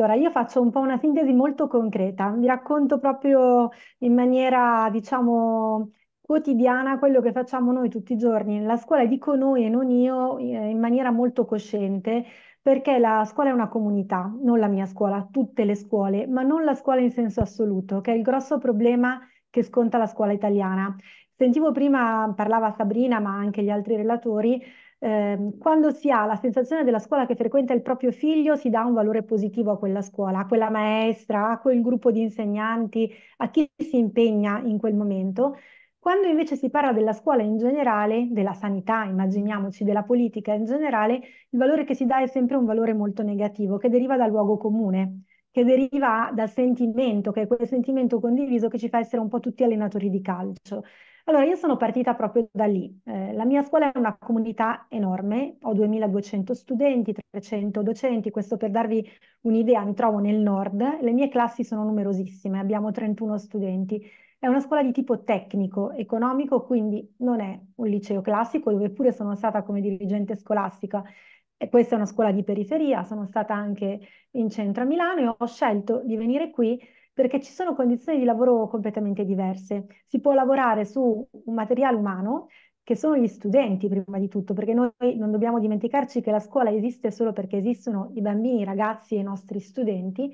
Allora, io faccio un po' una sintesi molto concreta, vi racconto proprio in maniera, diciamo, quotidiana quello che facciamo noi tutti i giorni. La scuola, dico noi e non io, eh, in maniera molto cosciente, perché la scuola è una comunità, non la mia scuola, tutte le scuole, ma non la scuola in senso assoluto, che è il grosso problema che sconta la scuola italiana. Sentivo prima, parlava Sabrina, ma anche gli altri relatori, eh, quando si ha la sensazione della scuola che frequenta il proprio figlio, si dà un valore positivo a quella scuola, a quella maestra, a quel gruppo di insegnanti, a chi si impegna in quel momento. Quando invece si parla della scuola in generale, della sanità, immaginiamoci, della politica in generale, il valore che si dà è sempre un valore molto negativo, che deriva dal luogo comune, che deriva dal sentimento, che è quel sentimento condiviso che ci fa essere un po' tutti allenatori di calcio. Allora, io sono partita proprio da lì. Eh, la mia scuola è una comunità enorme, ho 2200 studenti, 300 docenti, questo per darvi un'idea, mi trovo nel nord, le mie classi sono numerosissime, abbiamo 31 studenti. È una scuola di tipo tecnico, economico, quindi non è un liceo classico, dove pure sono stata come dirigente scolastica. E questa è una scuola di periferia, sono stata anche in centro a Milano e ho scelto di venire qui perché ci sono condizioni di lavoro completamente diverse. Si può lavorare su un materiale umano, che sono gli studenti prima di tutto, perché noi non dobbiamo dimenticarci che la scuola esiste solo perché esistono i bambini, i ragazzi e i nostri studenti,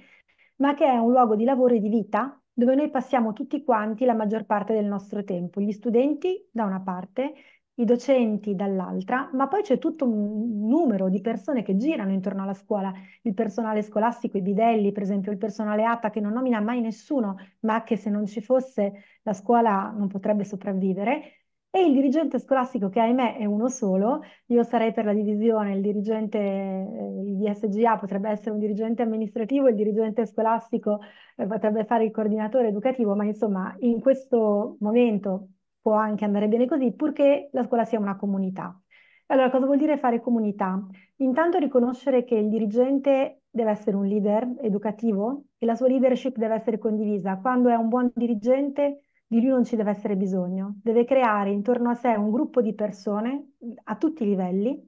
ma che è un luogo di lavoro e di vita dove noi passiamo tutti quanti la maggior parte del nostro tempo, gli studenti da una parte i docenti dall'altra, ma poi c'è tutto un numero di persone che girano intorno alla scuola, il personale scolastico, i bidelli, per esempio il personale ATA che non nomina mai nessuno, ma che se non ci fosse la scuola non potrebbe sopravvivere, e il dirigente scolastico che ahimè è uno solo, io sarei per la divisione, il dirigente eh, di SGA potrebbe essere un dirigente amministrativo, il dirigente scolastico eh, potrebbe fare il coordinatore educativo, ma insomma in questo momento può anche andare bene così, purché la scuola sia una comunità. Allora, cosa vuol dire fare comunità? Intanto riconoscere che il dirigente deve essere un leader educativo e la sua leadership deve essere condivisa. Quando è un buon dirigente, di lui non ci deve essere bisogno. Deve creare intorno a sé un gruppo di persone a tutti i livelli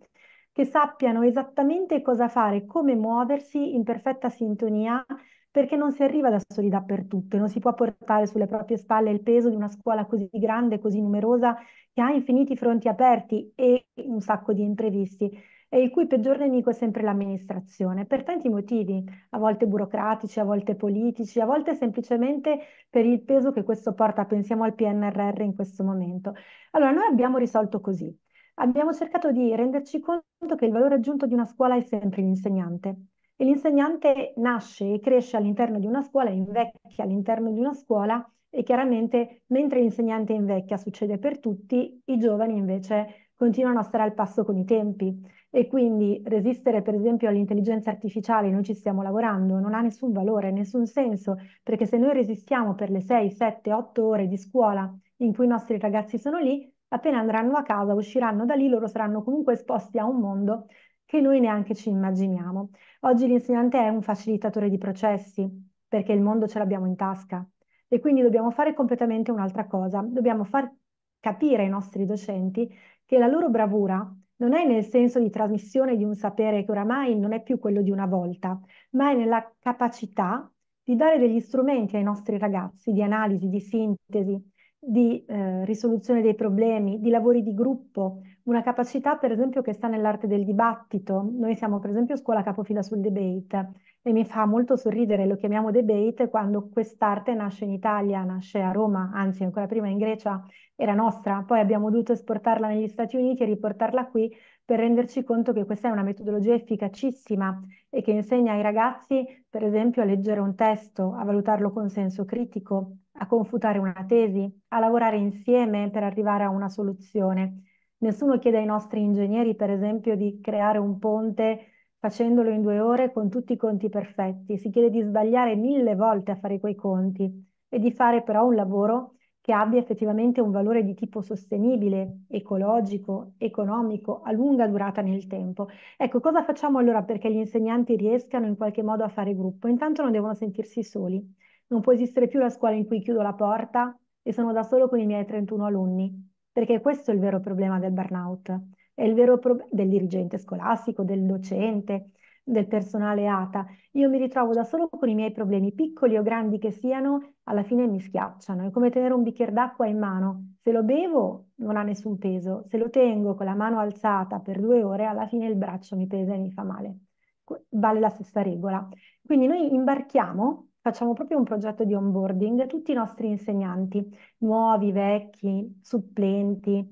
che sappiano esattamente cosa fare, come muoversi in perfetta sintonia perché non si arriva da soli dappertutto e non si può portare sulle proprie spalle il peso di una scuola così grande, così numerosa, che ha infiniti fronti aperti e un sacco di imprevisti e il cui peggior nemico è sempre l'amministrazione, per tanti motivi, a volte burocratici, a volte politici, a volte semplicemente per il peso che questo porta, pensiamo al PNRR in questo momento. Allora, noi abbiamo risolto così. Abbiamo cercato di renderci conto che il valore aggiunto di una scuola è sempre l'insegnante e l'insegnante nasce e cresce all'interno di una scuola, invecchia all'interno di una scuola e chiaramente mentre l'insegnante invecchia succede per tutti, i giovani invece continuano a stare al passo con i tempi e quindi resistere per esempio all'intelligenza artificiale, noi ci stiamo lavorando, non ha nessun valore, nessun senso, perché se noi resistiamo per le 6, 7, 8 ore di scuola in cui i nostri ragazzi sono lì, appena andranno a casa, usciranno da lì, loro saranno comunque esposti a un mondo che noi neanche ci immaginiamo. Oggi l'insegnante è un facilitatore di processi, perché il mondo ce l'abbiamo in tasca e quindi dobbiamo fare completamente un'altra cosa, dobbiamo far capire ai nostri docenti che la loro bravura non è nel senso di trasmissione di un sapere che oramai non è più quello di una volta, ma è nella capacità di dare degli strumenti ai nostri ragazzi di analisi, di sintesi, di eh, risoluzione dei problemi, di lavori di gruppo, una capacità per esempio che sta nell'arte del dibattito. Noi siamo per esempio scuola capofila sul debate e mi fa molto sorridere, lo chiamiamo debate, quando quest'arte nasce in Italia, nasce a Roma, anzi ancora prima in Grecia, era nostra, poi abbiamo dovuto esportarla negli Stati Uniti e riportarla qui per renderci conto che questa è una metodologia efficacissima e che insegna ai ragazzi per esempio a leggere un testo, a valutarlo con senso critico, a confutare una tesi, a lavorare insieme per arrivare a una soluzione. Nessuno chiede ai nostri ingegneri, per esempio, di creare un ponte facendolo in due ore con tutti i conti perfetti, si chiede di sbagliare mille volte a fare quei conti e di fare però un lavoro che abbia effettivamente un valore di tipo sostenibile, ecologico, economico, a lunga durata nel tempo. Ecco, cosa facciamo allora perché gli insegnanti riescano in qualche modo a fare gruppo? Intanto non devono sentirsi soli non può esistere più la scuola in cui chiudo la porta e sono da solo con i miei 31 alunni, perché questo è il vero problema del burnout, è il vero problema del dirigente scolastico, del docente, del personale ATA. Io mi ritrovo da solo con i miei problemi, piccoli o grandi che siano, alla fine mi schiacciano. È come tenere un bicchiere d'acqua in mano. Se lo bevo non ha nessun peso, se lo tengo con la mano alzata per due ore, alla fine il braccio mi pesa e mi fa male. Vale la stessa regola. Quindi noi imbarchiamo facciamo proprio un progetto di onboarding, tutti i nostri insegnanti, nuovi, vecchi, supplenti,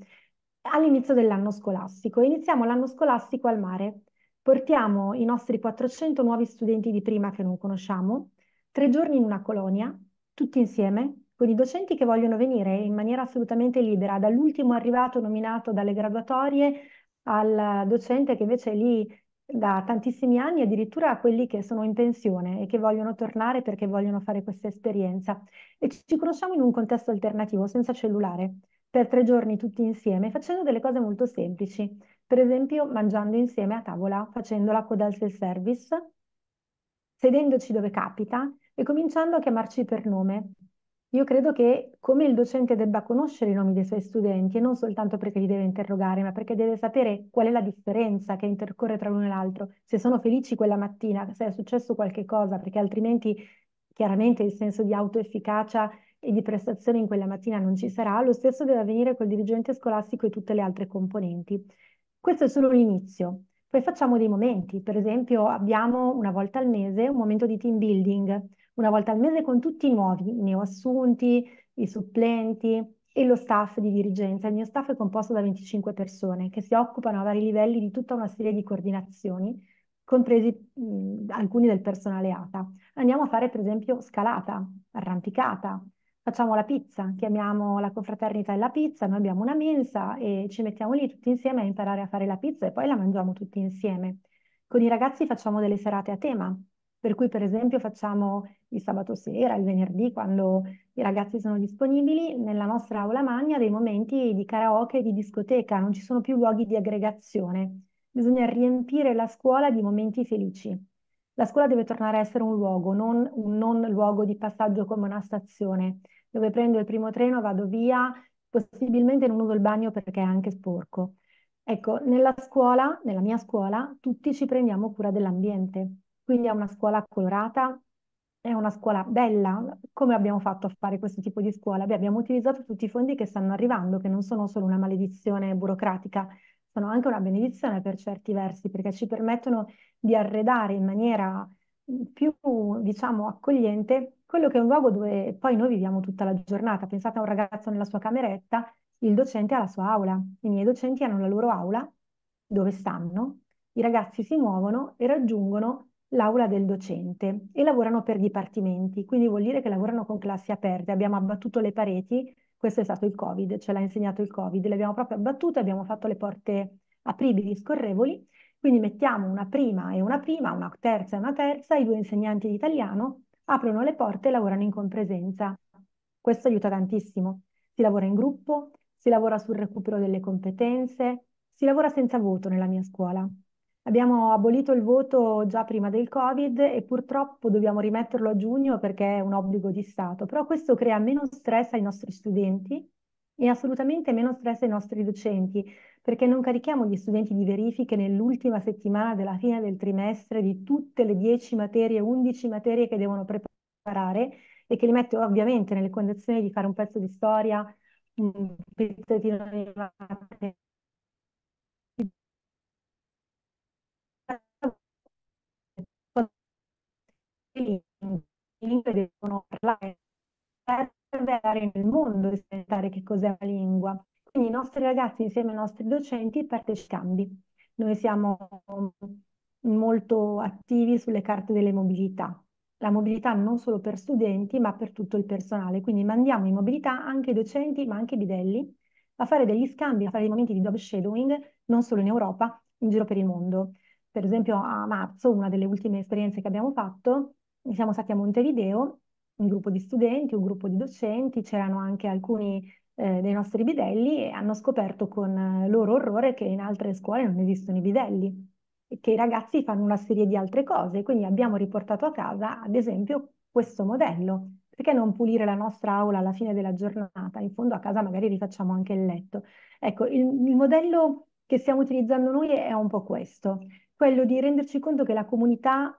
all'inizio dell'anno scolastico. Iniziamo l'anno scolastico al mare, portiamo i nostri 400 nuovi studenti di prima che non conosciamo, tre giorni in una colonia, tutti insieme, con i docenti che vogliono venire in maniera assolutamente libera, dall'ultimo arrivato nominato dalle graduatorie al docente che invece è lì da tantissimi anni, addirittura a quelli che sono in pensione e che vogliono tornare perché vogliono fare questa esperienza. E ci conosciamo in un contesto alternativo, senza cellulare, per tre giorni tutti insieme, facendo delle cose molto semplici. Per esempio, mangiando insieme a tavola, facendo la coda al self-service, sedendoci dove capita e cominciando a chiamarci per nome io credo che come il docente debba conoscere i nomi dei suoi studenti e non soltanto perché li deve interrogare, ma perché deve sapere qual è la differenza che intercorre tra l'uno e l'altro, se sono felici quella mattina, se è successo qualche cosa, perché altrimenti chiaramente il senso di autoefficacia e di prestazione in quella mattina non ci sarà, lo stesso deve avvenire col dirigente scolastico e tutte le altre componenti. Questo è solo l'inizio. Poi facciamo dei momenti, per esempio abbiamo una volta al mese un momento di team building una volta al mese con tutti i nuovi, i neoassunti, i supplenti e lo staff di dirigenza. Il mio staff è composto da 25 persone che si occupano a vari livelli di tutta una serie di coordinazioni, compresi mh, alcuni del personale ATA. Andiamo a fare per esempio scalata, arrampicata, facciamo la pizza, chiamiamo la confraternita della pizza, noi abbiamo una mensa e ci mettiamo lì tutti insieme a imparare a fare la pizza e poi la mangiamo tutti insieme. Con i ragazzi facciamo delle serate a tema, per cui, per esempio, facciamo il sabato sera, il venerdì, quando i ragazzi sono disponibili, nella nostra aula magna dei momenti di karaoke e di discoteca, non ci sono più luoghi di aggregazione. Bisogna riempire la scuola di momenti felici. La scuola deve tornare a essere un luogo, non un non luogo di passaggio come una stazione, dove prendo il primo treno, vado via, possibilmente non uso il bagno perché è anche sporco. Ecco, nella scuola, nella mia scuola, tutti ci prendiamo cura dell'ambiente quindi è una scuola colorata, è una scuola bella. Come abbiamo fatto a fare questo tipo di scuola? Beh, abbiamo utilizzato tutti i fondi che stanno arrivando, che non sono solo una maledizione burocratica, sono anche una benedizione per certi versi, perché ci permettono di arredare in maniera mm, più, diciamo, accogliente quello che è un luogo dove poi noi viviamo tutta la giornata. Pensate a un ragazzo nella sua cameretta, il docente ha la sua aula, i miei docenti hanno la loro aula dove stanno, i ragazzi si muovono e raggiungono l'aula del docente e lavorano per dipartimenti, quindi vuol dire che lavorano con classi aperte. Abbiamo abbattuto le pareti, questo è stato il Covid, ce l'ha insegnato il Covid, le abbiamo proprio abbattute, abbiamo fatto le porte apribili, scorrevoli, quindi mettiamo una prima e una prima, una terza e una terza, i due insegnanti di italiano aprono le porte e lavorano in compresenza. Questo aiuta tantissimo. Si lavora in gruppo, si lavora sul recupero delle competenze, si lavora senza voto nella mia scuola. Abbiamo abolito il voto già prima del Covid e purtroppo dobbiamo rimetterlo a giugno perché è un obbligo di Stato, però questo crea meno stress ai nostri studenti e assolutamente meno stress ai nostri docenti, perché non carichiamo gli studenti di verifiche nell'ultima settimana della fine del trimestre di tutte le 10 materie, 11 materie che devono preparare e che li mette ovviamente nelle condizioni di fare un pezzo di storia, un pezzettino di matematica lingue, lingue devono parlare per andare nel mondo e sentare che cos'è la lingua. Quindi i nostri ragazzi insieme ai nostri docenti partecipano. Noi siamo mm, molto attivi sulle carte delle mobilità. La mobilità non solo per studenti, ma per tutto il personale. Quindi mandiamo in mobilità anche i docenti, ma anche i bidelli, a fare degli scambi, a fare dei momenti di job shadowing, non solo in Europa, in giro per il mondo. Per esempio a marzo, una delle ultime esperienze che abbiamo fatto, siamo stati a Montevideo, un gruppo di studenti, un gruppo di docenti, c'erano anche alcuni eh, dei nostri bidelli e hanno scoperto con eh, loro orrore che in altre scuole non esistono i bidelli che i ragazzi fanno una serie di altre cose. Quindi abbiamo riportato a casa, ad esempio, questo modello. Perché non pulire la nostra aula alla fine della giornata? In fondo a casa magari rifacciamo anche il letto. Ecco, il, il modello che stiamo utilizzando noi è un po' questo, quello di renderci conto che la comunità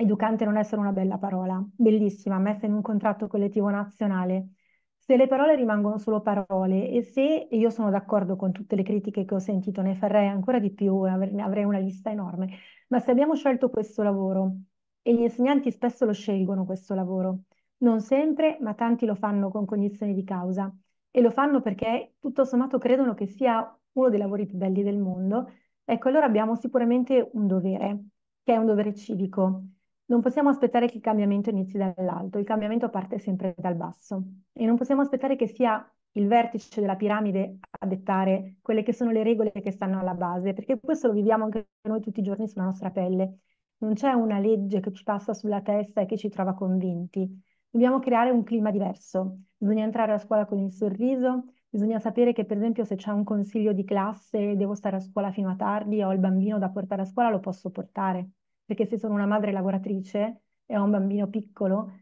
Educante non è solo una bella parola, bellissima, messa in un contratto collettivo nazionale. Se le parole rimangono solo parole e se e io sono d'accordo con tutte le critiche che ho sentito, ne farei ancora di più, avrei una lista enorme, ma se abbiamo scelto questo lavoro e gli insegnanti spesso lo scelgono questo lavoro, non sempre, ma tanti lo fanno con cognizione di causa e lo fanno perché tutto sommato credono che sia uno dei lavori più belli del mondo, ecco allora abbiamo sicuramente un dovere, che è un dovere civico non possiamo aspettare che il cambiamento inizi dall'alto, il cambiamento parte sempre dal basso e non possiamo aspettare che sia il vertice della piramide a dettare quelle che sono le regole che stanno alla base, perché questo lo viviamo anche noi tutti i giorni sulla nostra pelle. Non c'è una legge che ci passa sulla testa e che ci trova convinti. Dobbiamo creare un clima diverso. Bisogna entrare a scuola con il sorriso, bisogna sapere che per esempio se c'è un consiglio di classe, devo stare a scuola fino a tardi, ho il bambino da portare a scuola, lo posso portare perché se sono una madre lavoratrice e ho un bambino piccolo,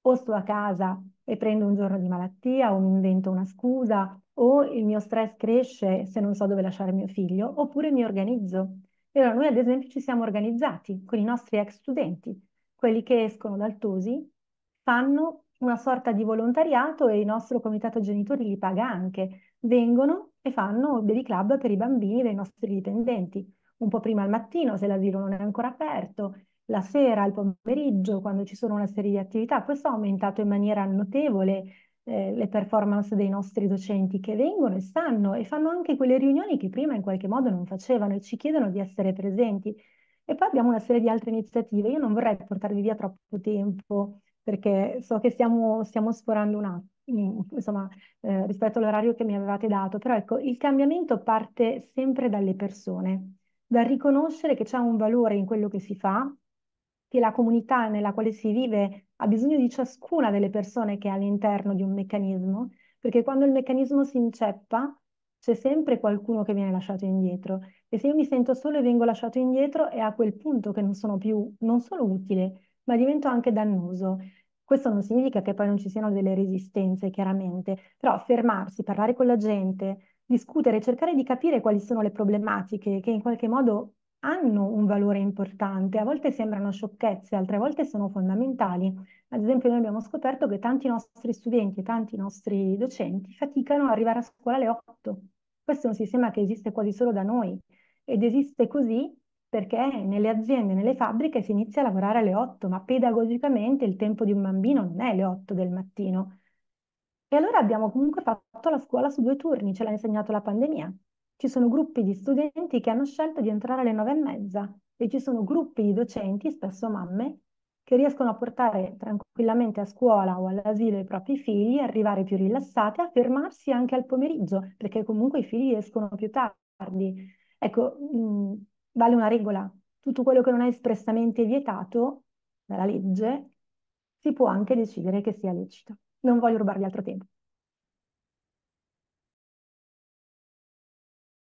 o sto a casa e prendo un giorno di malattia o mi invento una scusa o il mio stress cresce se non so dove lasciare mio figlio, oppure mi organizzo. E allora noi ad esempio ci siamo organizzati con i nostri ex studenti, quelli che escono dal TOSI, fanno una sorta di volontariato e il nostro comitato genitori li paga anche. Vengono e fanno baby club per i bambini dei nostri dipendenti un po' prima al mattino se l'asilo non è ancora aperto, la sera, il pomeriggio, quando ci sono una serie di attività. Questo ha aumentato in maniera notevole eh, le performance dei nostri docenti che vengono e stanno e fanno anche quelle riunioni che prima in qualche modo non facevano e ci chiedono di essere presenti. E poi abbiamo una serie di altre iniziative. Io non vorrei portarvi via troppo tempo perché so che stiamo, stiamo sforando un attimo mm, insomma, eh, rispetto all'orario che mi avevate dato, però ecco, il cambiamento parte sempre dalle persone dal riconoscere che c'è un valore in quello che si fa, che la comunità nella quale si vive ha bisogno di ciascuna delle persone che è all'interno di un meccanismo, perché quando il meccanismo si inceppa c'è sempre qualcuno che viene lasciato indietro e se io mi sento solo e vengo lasciato indietro è a quel punto che non sono più non solo utile, ma divento anche dannoso. Questo non significa che poi non ci siano delle resistenze, chiaramente, però fermarsi, parlare con la gente, discutere, cercare di capire quali sono le problematiche che in qualche modo hanno un valore importante, a volte sembrano sciocchezze, altre volte sono fondamentali. Ad esempio noi abbiamo scoperto che tanti nostri studenti e tanti nostri docenti faticano ad arrivare a scuola alle 8. Questo è un sistema che esiste quasi solo da noi ed esiste così perché nelle aziende, nelle fabbriche si inizia a lavorare alle 8, ma pedagogicamente il tempo di un bambino non è le 8 del mattino, e allora abbiamo comunque fatto la scuola su due turni, ce l'ha insegnato la pandemia. Ci sono gruppi di studenti che hanno scelto di entrare alle nove e mezza e ci sono gruppi di docenti, spesso mamme, che riescono a portare tranquillamente a scuola o all'asilo i propri figli, arrivare più rilassate, a fermarsi anche al pomeriggio, perché comunque i figli escono più tardi. Ecco, mh, vale una regola, tutto quello che non è espressamente vietato dalla legge si può anche decidere che sia lecito non voglio rubarvi altro tempo.